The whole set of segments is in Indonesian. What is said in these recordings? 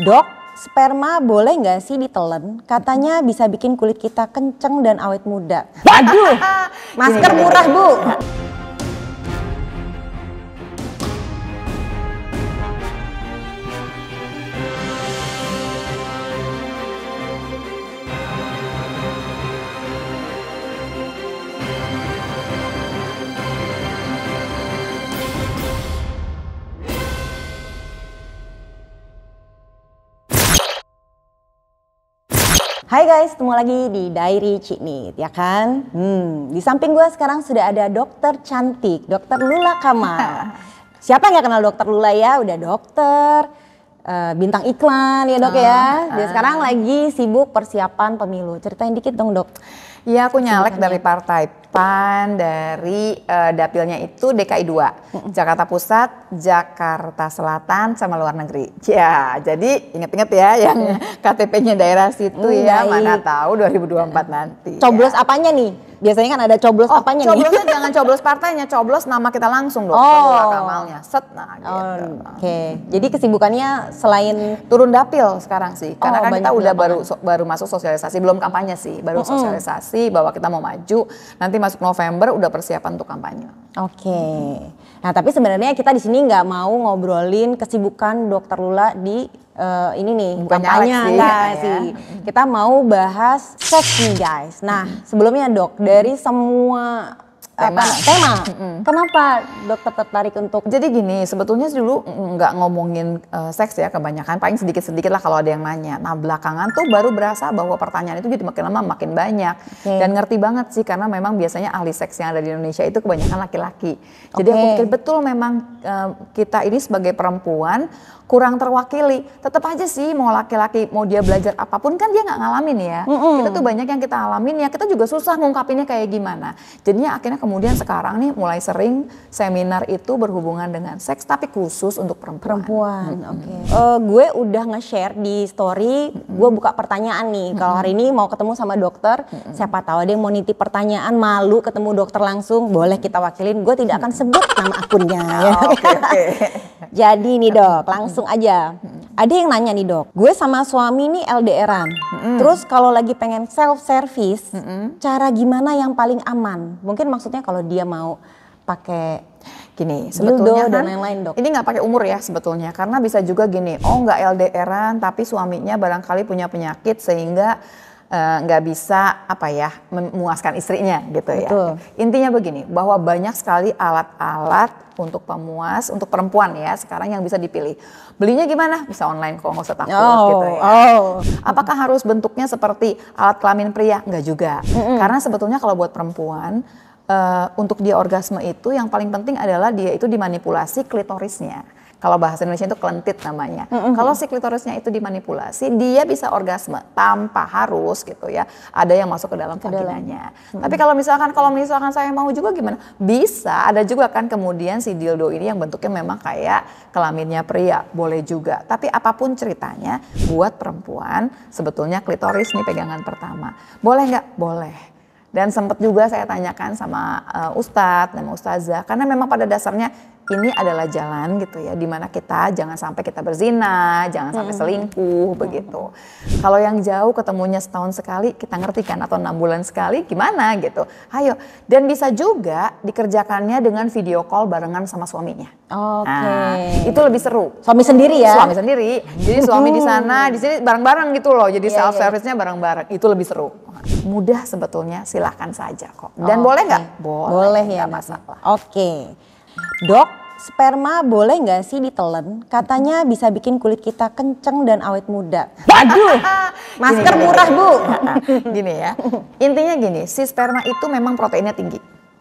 Dok, sperma boleh nggak sih ditelan? Katanya bisa bikin kulit kita kenceng dan awet muda. Waduh, masker murah bu. Hai guys, ketemu lagi di Diary Ciknit, ya kan? Hmm, di samping gue sekarang sudah ada dokter cantik, dokter Lula Kamal. Siapa nggak kenal dokter Lula ya? Udah dokter, uh, bintang iklan ya dok ya. Ah, Dia ah. sekarang lagi sibuk persiapan pemilu. Ceritain dikit dong dok. Iya, aku nyalek dari partai PAN, dari uh, dapilnya itu DKI 2, Jakarta Pusat, Jakarta Selatan, sama luar negeri. Ya, jadi inget-inget ya yang iya. KTP-nya daerah situ hmm, ya, baik. mana tahu 2024 nanti. Coblos ya. apanya nih? biasanya kan ada coblos oh, apanya coblosnya nih? Coblosnya jangan coblos partainya, coblos nama kita langsung dong. Oh. Kamalnya, set nah gitu. Oke, okay. jadi kesibukannya selain turun dapil sekarang sih, karena oh, kan kita udah baru so, baru masuk sosialisasi, belum kampanye sih, baru mm -hmm. sosialisasi bahwa kita mau maju. Nanti masuk November udah persiapan untuk kampanye. Oke. Okay. Mm -hmm. Nah, tapi sebenarnya kita di sini nggak mau ngobrolin kesibukan Dokter Lula di uh, ini nih Bukan kampanye sih, enggak ya. sih. Kita mau bahas seks nih guys. Nah, sebelumnya dok dari semua tema. Eh, tema. Kenapa dokter tertarik untuk? Jadi gini, sebetulnya dulu nggak ngomongin uh, seks ya kebanyakan, paling sedikit-sedikit lah kalau ada yang nanya. Nah belakangan tuh baru berasa bahwa pertanyaan itu jadi makin lama makin banyak okay. dan ngerti banget sih karena memang biasanya ahli seks yang ada di Indonesia itu kebanyakan laki-laki. Jadi okay. aku pikir betul memang uh, kita ini sebagai perempuan kurang terwakili. Tetap aja sih mau laki-laki mau dia belajar apapun kan dia nggak ngalamin ya. Mm -hmm. Kita tuh banyak yang kita alamin ya. Kita juga susah ngungkapinnya kayak gimana. Jadinya akhirnya kemudian sekarang nih mulai sering seminar itu berhubungan dengan seks tapi khusus untuk perempuan. Perempuan. Oke. Okay. Uh, eh, gue udah nge-share di story, mm -hmm. gue buka pertanyaan nih. Kalau hari ini mau ketemu sama dokter, mm -hmm. siapa tahu ada yang mau nitip pertanyaan malu ketemu dokter langsung, boleh kita wakilin. Gue tidak akan sebut nama akunnya. Oh, oke okay, okay. Jadi nih dok, langsung langsung aja. Ada yang nanya nih dok, gue sama suami nih LDRan. Hmm. Terus kalau lagi pengen self service, hmm. cara gimana yang paling aman? Mungkin maksudnya kalau dia mau pakai gini sebetulnya Dildo, kan, dan lain-lain dok ini nggak pakai umur ya sebetulnya karena bisa juga gini oh nggak LDRan tapi suaminya barangkali punya penyakit sehingga Eh, nggak uh, bisa apa ya memuaskan istrinya gitu ya. Betul. ya. Intinya begini bahwa banyak sekali alat-alat untuk pemuas untuk perempuan ya sekarang yang bisa dipilih. Belinya gimana? Bisa online kok nggak usah takut gitu oh, gitu ya. Oh. Apakah harus bentuknya seperti alat kelamin pria? Nggak juga. Mm -mm. Karena sebetulnya kalau buat perempuan uh, untuk dia orgasme itu yang paling penting adalah dia itu dimanipulasi klitorisnya. Kalau bahasa Indonesia itu kelentit namanya. Mm -hmm. Kalau si klitorisnya itu dimanipulasi, dia bisa orgasme tanpa harus gitu ya. Ada yang masuk ke dalam vaginanya. Mm -hmm. Tapi kalau misalkan kalau misalkan saya mau juga gimana? Bisa, ada juga kan kemudian si dildo ini yang bentuknya memang kayak kelaminnya pria, boleh juga. Tapi apapun ceritanya, buat perempuan sebetulnya klitoris ini pegangan pertama. Boleh nggak? Boleh. Dan sempat juga saya tanyakan sama uh, ustadz, dan ustazah, karena memang pada dasarnya ini adalah jalan gitu ya dimana kita jangan sampai kita berzina, jangan sampai hmm. selingkuh hmm. begitu. Kalau yang jauh ketemunya setahun sekali kita ngerti kan atau enam bulan sekali gimana gitu. Ayo dan bisa juga dikerjakannya dengan video call barengan sama suaminya. Oke. Okay. Nah, itu lebih seru. Suami sendiri ya? Suami sendiri. Jadi suami di sana, di sini bareng-bareng gitu loh. Jadi yeah, iya. self service-nya bareng-bareng. Itu lebih seru. Mudah sebetulnya silahkan saja kok. Dan oh, boleh nggak? Boleh. Boleh ya masalah. Oke. Okay. Dok, sperma boleh nggak sih ditelan? Katanya bisa bikin kulit kita kenceng dan awet muda. Waduh, masker gini, murah bu. gini ya, intinya gini, si sperma itu memang proteinnya tinggi.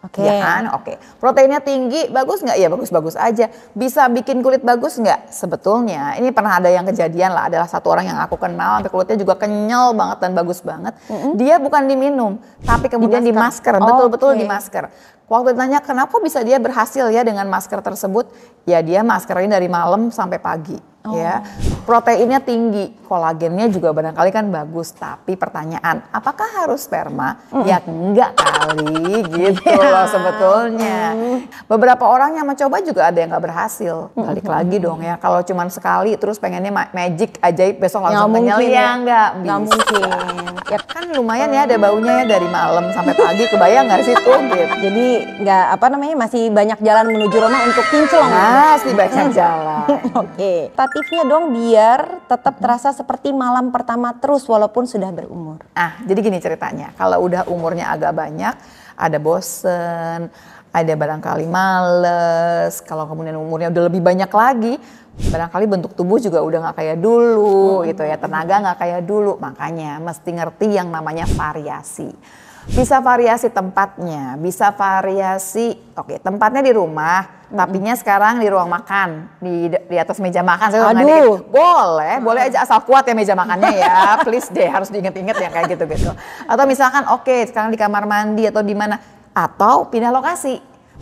Oke. Okay. Ya kan, oke. Okay. Proteinnya tinggi, bagus nggak? Ya bagus-bagus aja. Bisa bikin kulit bagus nggak? Sebetulnya, ini pernah ada yang kejadian lah. Adalah satu orang yang aku kenal, sampai kulitnya juga kenyal banget dan bagus banget. Mm -hmm. Dia bukan diminum, tapi kemudian di masker. Betul-betul di masker. Betul -betul okay. di masker. Waktu ditanya kenapa bisa dia berhasil ya dengan masker tersebut, ya dia maskerin dari malam sampai pagi. Oh. Ya, proteinnya tinggi, kolagennya juga barangkali kan bagus. Tapi pertanyaan, apakah harus sperma? Mm. Ya enggak kali, gitu yeah. loh sebetulnya. Mm. Beberapa orang yang mencoba juga ada yang nggak berhasil. Balik mm. lagi dong ya, kalau cuma sekali terus pengennya ma magic ajaib besok langsung kenyal ya enggak bisa. mungkin. Ya kan lumayan ya ada baunya ya dari malam sampai pagi, kebayang nggak sih tuh? Gitu. Jadi nggak apa namanya masih banyak jalan menuju Roma untuk kinclong. Nah, sih banyak jalan. Oke. Okay motifnya dong biar tetap hmm. terasa seperti malam pertama terus walaupun sudah berumur. Ah, jadi gini ceritanya. Kalau udah umurnya agak banyak, ada bosen, ada barangkali males. Kalau kemudian umurnya udah lebih banyak lagi, barangkali bentuk tubuh juga udah nggak kayak dulu hmm. gitu ya, tenaga nggak kayak dulu. Makanya mesti ngerti yang namanya variasi bisa variasi tempatnya, bisa variasi. Oke, okay, tempatnya di rumah, hmm. nya sekarang di ruang makan, di di atas meja makan. Saya Aduh, boleh, boleh aja asal kuat ya meja makannya ya. Please deh, harus diinget-inget ya kayak gitu-gitu. Atau misalkan oke, okay, sekarang di kamar mandi atau di mana atau pindah lokasi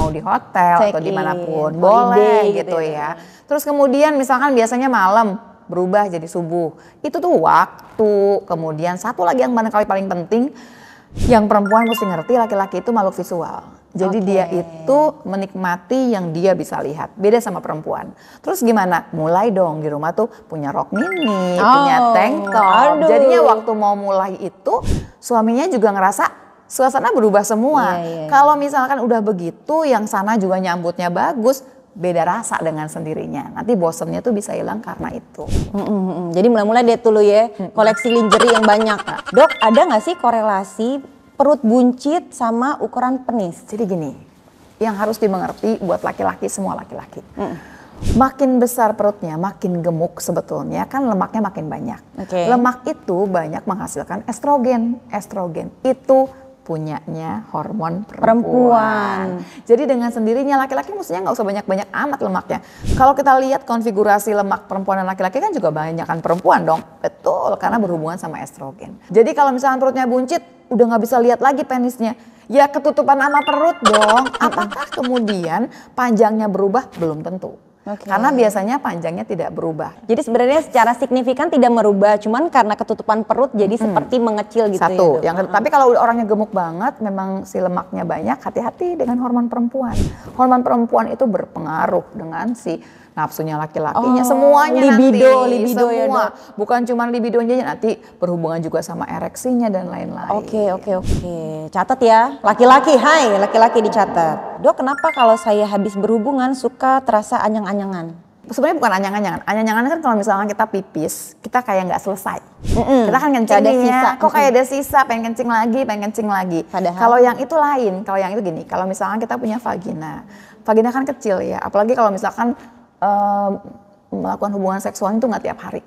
mau di hotel Check atau dimanapun in, boleh gitu, gitu ya. ya. Terus kemudian misalkan biasanya malam berubah jadi subuh itu tuh waktu kemudian satu lagi yang barangkali paling penting yang perempuan mesti ngerti laki-laki itu makhluk visual. Jadi okay. dia itu menikmati yang dia bisa lihat. Beda sama perempuan. Terus gimana? Mulai dong di rumah tuh punya rok mini, oh, punya tank top. Jadinya waktu mau mulai itu suaminya juga ngerasa suasana berubah semua. Yeah, yeah. Iya. Kalau misalkan udah begitu, yang sana juga nyambutnya bagus, beda rasa dengan sendirinya. Nanti bosennya tuh bisa hilang karena itu. Mm -hmm. Jadi mulai-mulai deh dulu ya koleksi lingerie yang banyak. dok, ada nggak sih korelasi perut buncit sama ukuran penis? Jadi gini, yang harus dimengerti buat laki-laki semua laki-laki. Mm. Makin besar perutnya, makin gemuk sebetulnya kan lemaknya makin banyak. Okay. Lemak itu banyak menghasilkan estrogen. Estrogen itu punyanya hormon perempuan. perempuan. Jadi dengan sendirinya laki-laki mestinya nggak usah banyak-banyak amat lemaknya. Kalau kita lihat konfigurasi lemak perempuan dan laki-laki kan juga banyak kan perempuan dong. Betul, karena berhubungan sama estrogen. Jadi kalau misalnya perutnya buncit, udah nggak bisa lihat lagi penisnya ya ketutupan sama perut dong. Apakah kemudian panjangnya berubah? Belum tentu. Okay. Karena biasanya panjangnya tidak berubah. Jadi sebenarnya secara signifikan tidak merubah, cuman karena ketutupan perut jadi hmm. seperti mengecil gitu. Ya, Satu, ya, yang tapi kalau orangnya gemuk banget, memang si lemaknya banyak, hati-hati dengan hormon perempuan. Hormon perempuan itu berpengaruh dengan si nafsunya laki-lakinya oh, semuanya libido, nanti libido ya, semua. ya dok. Bukan cuma libidonya nanti berhubungan juga sama ereksinya dan lain-lain. Oke okay, oke okay, oke. Okay. Catat ya laki-laki. Hai laki-laki dicatat. Dok kenapa kalau saya habis berhubungan suka terasa anyang-anyangan? sebenarnya bukan anyang-anyangan. Anyang-anyangan kan kalau misalkan kita pipis, kita kayak nggak selesai. Mm-mm. Kita kan kencing ada ya. sisa. Kok kayak ada sisa, pengen kencing lagi, pengen kencing lagi. Kalau yang itu lain, kalau yang itu gini. Kalau misalkan kita punya vagina, vagina kan kecil ya. Apalagi kalau misalkan melakukan hubungan seksual itu nggak tiap hari,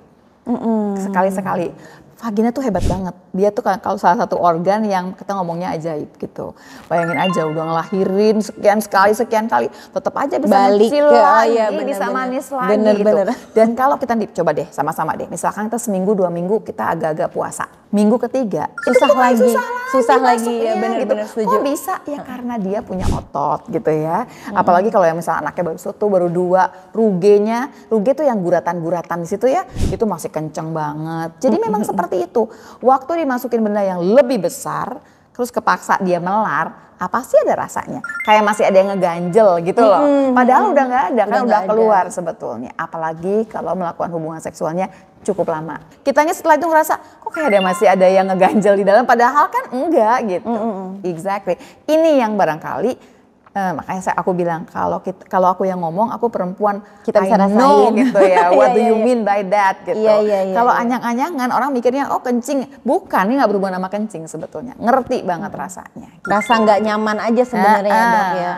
mm sekali sekali. Vagina tuh hebat banget. Dia tuh kalau salah satu organ yang kita ngomongnya ajaib gitu. Bayangin aja udah ngelahirin sekian sekali sekian kali, tetap aja bisa Balik ke, oh, iya, lagi, iya, bener, bisa bener. manis lagi bener, gitu. Bener. Dan kalau kita coba deh sama-sama deh, misalkan kita seminggu dua minggu kita agak-agak puasa, minggu ketiga susah lagi. Susah lagi susah lagi ya bener, gitu. bener setuju. Kok bisa ya hmm. karena dia punya otot gitu ya. Hmm. Apalagi kalau yang misalnya anaknya baru satu baru dua, rugenya, ruge tuh yang guratan-guratan di situ ya, itu masih kenceng banget. Jadi hmm, memang hmm, seperti itu. Waktu dimasukin benda yang lebih besar, terus kepaksa dia melar, apa sih ada rasanya? Kayak masih ada yang ngeganjel gitu loh. Padahal udah nggak ada, kan udah, udah keluar ada. sebetulnya. Apalagi kalau melakukan hubungan seksualnya cukup lama. Kitanya setelah itu ngerasa kok kayak ada masih ada yang ngeganjel di dalam padahal kan enggak gitu. Mm -hmm. Exactly. Ini yang barangkali Eh, makanya saya aku bilang kalau kita, kalau aku yang ngomong aku perempuan kita bisa rasain gitu ya. What iya, do iya, you iya. mean by that gitu. Yeah, yeah, yeah, kalau anyang-anyangan orang mikirnya oh kencing, bukan ini nggak berubah nama kencing sebetulnya. Ngerti banget rasanya. Gitu. Rasa nggak nyaman aja sebenarnya uh, uh, dok ah, ya.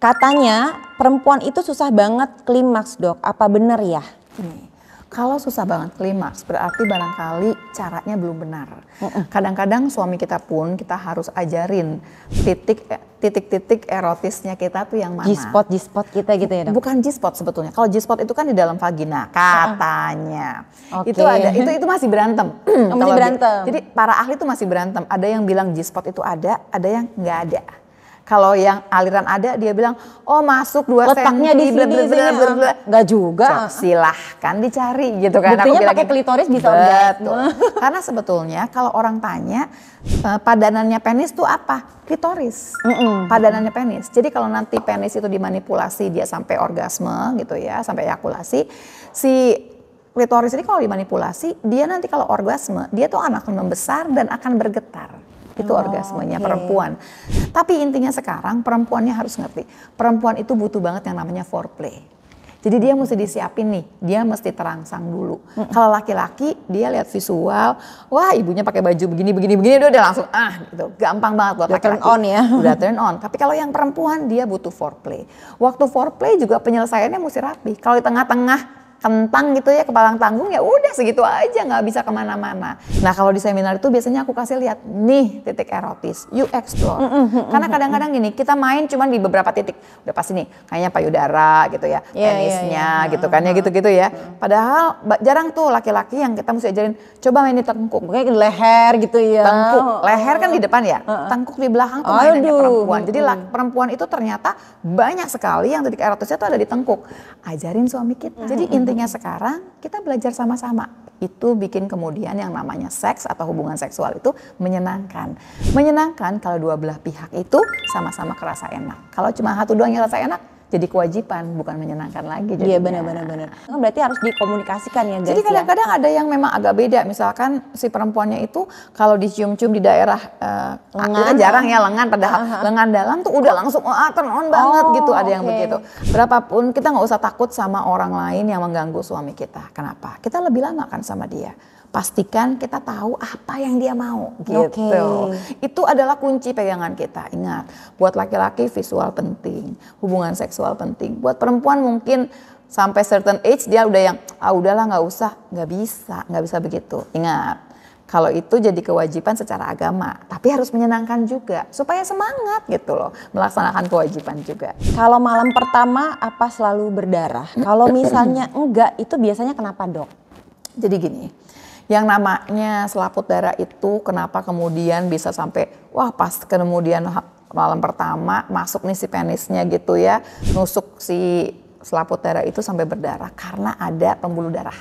Katanya perempuan itu susah banget klimaks dok. Apa bener ya? Hmm. Kalau susah banget klimaks, berarti barangkali caranya belum benar. Kadang-kadang suami kita pun kita harus ajarin titik titik-titik erotisnya kita tuh yang mana? G-spot, G-spot kita gitu ya dok? Bukan G-spot sebetulnya. Kalau G-spot itu kan di dalam vagina katanya. Okay. Itu ada, itu itu masih berantem. masih berantem. jadi para ahli itu masih berantem. Ada yang bilang G-spot itu ada, ada yang nggak ada. Kalau yang aliran ada dia bilang, oh masuk dua Letaknya senti, di sini, bla, bla, bla, bla, juga. So, silahkan dicari gitu kan. Buktinya pakai klitoris bisa Betul. Gitu. Karena sebetulnya kalau orang tanya, eh, padanannya penis tuh apa? Klitoris. Mm -mm. Padanannya penis. Jadi kalau nanti penis itu dimanipulasi dia sampai orgasme gitu ya, sampai ejakulasi si klitoris ini kalau dimanipulasi, dia nanti kalau orgasme, dia tuh akan membesar dan akan bergetar. Itu oh, orgasmenya okay. perempuan. Tapi intinya sekarang perempuannya harus ngerti. Perempuan itu butuh banget yang namanya foreplay. Jadi dia mesti disiapin nih, dia mesti terangsang dulu. Hmm. Kalau laki-laki dia lihat visual, wah ibunya pakai baju begini begini begini dia udah langsung ah gitu. Gampang banget buat laki-laki. Turn on ya. Udah turn on. Tapi kalau yang perempuan dia butuh foreplay. Waktu foreplay juga penyelesaiannya mesti rapi. Kalau di tengah-tengah kentang gitu ya kepala tanggung ya udah segitu aja nggak bisa kemana-mana. Nah kalau di seminar itu biasanya aku kasih lihat nih titik erotis, you explore. Mm, mm, mm, Karena kadang-kadang gini kita main cuman di beberapa titik udah pasti nih kayaknya payudara gitu ya, penisnya iya, iya, yeah, yeah. gitu kan ya gitu-gitu ya. Padahal jarang tuh laki-laki yang kita mesti ajarin coba main di tengkuk, kayak leher gitu ya. Tengkuk, leher kan di depan ya, tengkuk di belakang tuh mainannya perempuan. Jadi perempuan itu ternyata banyak sekali yang titik erotisnya tuh ada di tengkuk. Ajarin suami kita. Jadi inti pentingnya sekarang kita belajar sama-sama itu bikin kemudian yang namanya seks atau hubungan seksual itu menyenangkan. Menyenangkan kalau dua belah pihak itu sama-sama kerasa enak. Kalau cuma satu doang yang rasa enak, jadi kewajiban bukan menyenangkan lagi iya benar benar benar kan berarti harus dikomunikasikan ya guys jadi ya. kadang-kadang ya? ada yang memang agak beda misalkan si perempuannya itu kalau dicium-cium di daerah uh, lengan kan jarang ya lengan padahal uh-huh. lengan dalam tuh udah langsung oh, ah turn on oh, banget oh, gitu ada yang okay. begitu berapapun kita nggak usah takut sama orang lain yang mengganggu suami kita kenapa kita lebih lama kan sama dia pastikan kita tahu apa yang dia mau gitu. Okay. Gitu. Itu adalah kunci pegangan kita. Ingat, buat laki-laki visual penting, hubungan seksual penting. Buat perempuan mungkin sampai certain age dia udah yang ah udahlah nggak usah, nggak bisa, nggak bisa begitu. Ingat, kalau itu jadi kewajiban secara agama, tapi harus menyenangkan juga supaya semangat gitu loh melaksanakan kewajiban juga. Kalau malam pertama apa selalu berdarah? Kalau misalnya enggak itu biasanya kenapa dok? Jadi gini, yang namanya selaput darah itu kenapa kemudian bisa sampai wah pas kemudian malam pertama masuk nih si penisnya gitu ya nusuk si selaput darah itu sampai berdarah karena ada pembuluh darah.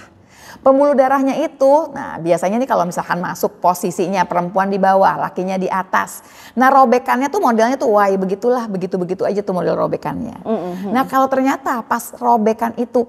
Pembuluh darahnya itu, nah biasanya nih kalau misalkan masuk posisinya perempuan di bawah, lakinya di atas. Nah robekannya tuh modelnya tuh why begitulah, begitu-begitu aja tuh model robekannya. Mm -hmm. Nah kalau ternyata pas robekan itu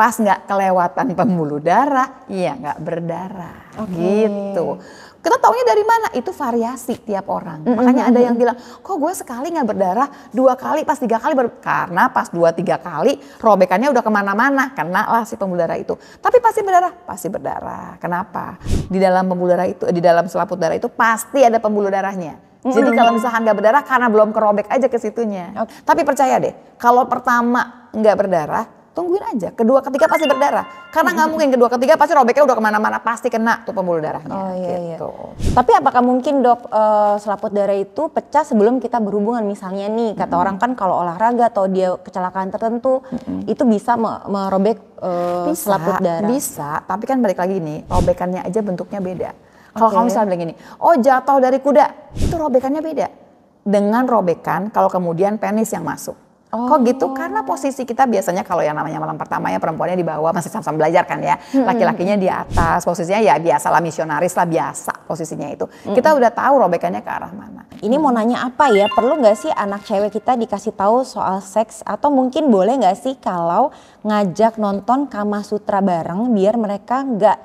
pas nggak kelewatan pembuluh darah, iya nggak berdarah okay. gitu. Kita taunya dari mana? Itu variasi tiap orang. Mm-hmm. Makanya ada yang bilang, kok gue sekali nggak berdarah, dua kali, pas tiga kali, ber-. karena pas dua tiga kali robekannya udah kemana-mana, kena lah si pembuluh darah itu. Tapi pasti berdarah, pasti berdarah. Kenapa? Di dalam pembuluh darah itu, di dalam selaput darah itu pasti ada pembuluh darahnya. Mm-hmm. Jadi kalau misalnya nggak berdarah karena belum kerobek aja ke situnya. Okay. Tapi percaya deh, kalau pertama nggak berdarah, tungguin aja. Kedua ketiga pasti berdarah. Karena nggak mungkin kedua ketiga pasti robeknya udah kemana-mana pasti kena tuh pembuluh darahnya. Oh iya, iya. gitu. iya. Tapi apakah mungkin dok uh, selaput darah itu pecah sebelum kita berhubungan misalnya nih kata mm -hmm. orang kan kalau olahraga atau dia kecelakaan tertentu mm -hmm. itu bisa merobek uh, bisa, selaput darah. Bisa, tapi kan balik lagi nih robekannya aja bentuknya beda. Kalau okay. kamu misalnya bilang gini, oh jatuh dari kuda, itu robekannya beda dengan robekan kalau kemudian penis yang masuk. Oh. Kok gitu? Oh. Karena posisi kita biasanya kalau yang namanya malam pertama ya perempuannya di bawah masih sama-sama belajar kan ya. Hmm. Laki-lakinya di atas, posisinya ya biasa lah misionaris lah biasa posisinya itu. Hmm. Kita udah tahu robekannya ke arah mana. Ini mau nanya apa ya? Perlu nggak sih anak cewek kita dikasih tahu soal seks atau mungkin boleh nggak sih kalau ngajak nonton Kama Sutra bareng biar mereka nggak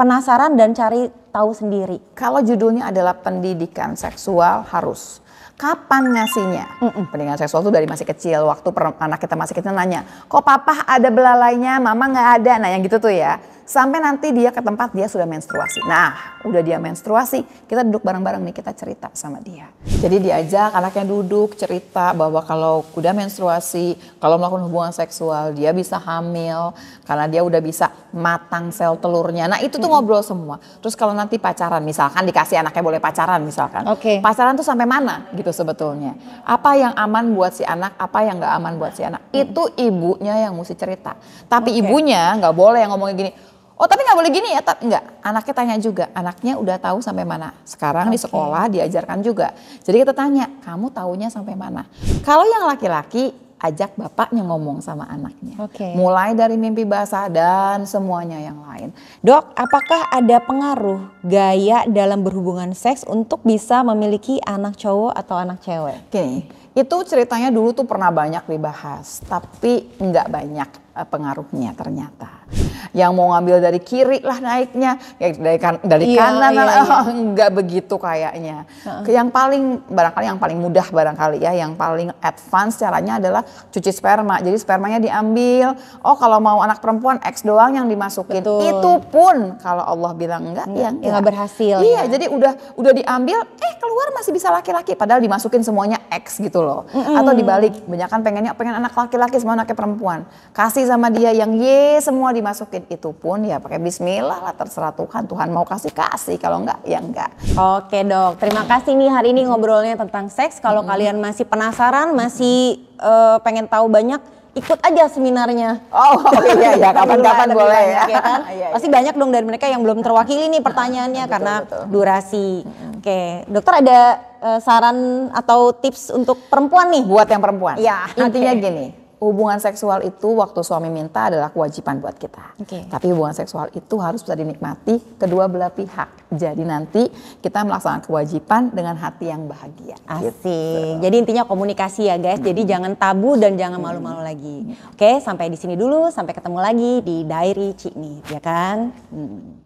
penasaran dan cari tahu sendiri. Kalau judulnya adalah pendidikan seksual harus kapan ngasihnya? Mm -mm. Pendidikan seksual tuh dari masih kecil, waktu per, anak kita masih kecil nanya, kok papa ada belalainya, mama nggak ada, nah yang gitu tuh ya. Sampai nanti dia ke tempat dia sudah menstruasi. Nah, udah dia menstruasi, kita duduk bareng-bareng nih, kita cerita sama dia. Jadi diajak anaknya duduk, cerita bahwa kalau udah menstruasi, kalau melakukan hubungan seksual, dia bisa hamil karena dia udah bisa matang sel telurnya. Nah, itu tuh hmm. ngobrol semua. Terus kalau nanti pacaran, misalkan dikasih anaknya boleh pacaran misalkan. Oke. Okay. Pacaran tuh sampai mana gitu sebetulnya. Apa yang aman buat si anak, apa yang gak aman buat si anak. Hmm. Itu ibunya yang mesti cerita. Tapi okay. ibunya nggak boleh yang ngomongin gini, Oh tapi nggak boleh gini ya, tapi nggak. Anaknya tanya juga, anaknya udah tahu sampai mana. Sekarang okay. di sekolah diajarkan juga. Jadi kita tanya, kamu tahunya sampai mana? Kalau yang laki-laki ajak bapaknya ngomong sama anaknya. Okay. Mulai dari mimpi basah dan semuanya yang lain. Dok, apakah ada pengaruh gaya dalam berhubungan seks untuk bisa memiliki anak cowok atau anak cewek? Gini, itu ceritanya dulu tuh pernah banyak dibahas, tapi nggak banyak eh, pengaruhnya ternyata yang mau ngambil dari kiri lah naiknya ya dari kan dari iya, kanan iya, iya. nggak begitu kayaknya uh -uh. yang paling barangkali yang paling mudah barangkali ya yang paling advance caranya adalah cuci sperma jadi spermanya diambil oh kalau mau anak perempuan X doang yang dimasukin Betul. itu pun kalau Allah bilang enggak, yang ya enggak, enggak berhasil iya ya. jadi udah udah diambil eh keluar masih bisa laki-laki padahal dimasukin semuanya X gitu loh mm -hmm. atau dibalik banyak kan pengennya pengen anak laki-laki semua anaknya perempuan kasih sama dia yang Y semua dimasukin itu pun ya pakai bismillah lah terserah Tuhan. Tuhan mau kasih kasih kalau enggak ya enggak. Oke dok, terima kasih nih hari ini ngobrolnya tentang seks. Kalau hmm. kalian masih penasaran, masih uh, pengen tahu banyak ikut aja seminarnya. Oh, oh iya iya kapan-kapan boleh ya. ya. kan? iya, iya. Pasti banyak dong dari mereka yang belum terwakili nih ah, pertanyaannya betul, karena betul. durasi. Oke, dokter ada uh, saran atau tips untuk perempuan nih buat yang perempuan? Ya, intinya gini hubungan seksual itu waktu suami minta adalah kewajiban buat kita. Okay. Tapi hubungan seksual itu harus bisa dinikmati kedua belah pihak. Jadi nanti kita melaksanakan kewajiban dengan hati yang bahagia. Asik. Gitu. Jadi intinya komunikasi ya guys. Hmm. Jadi jangan tabu dan jangan malu-malu hmm. lagi. Oke, okay, sampai di sini dulu. Sampai ketemu lagi di Diary Cikni, ya kan? Hmm.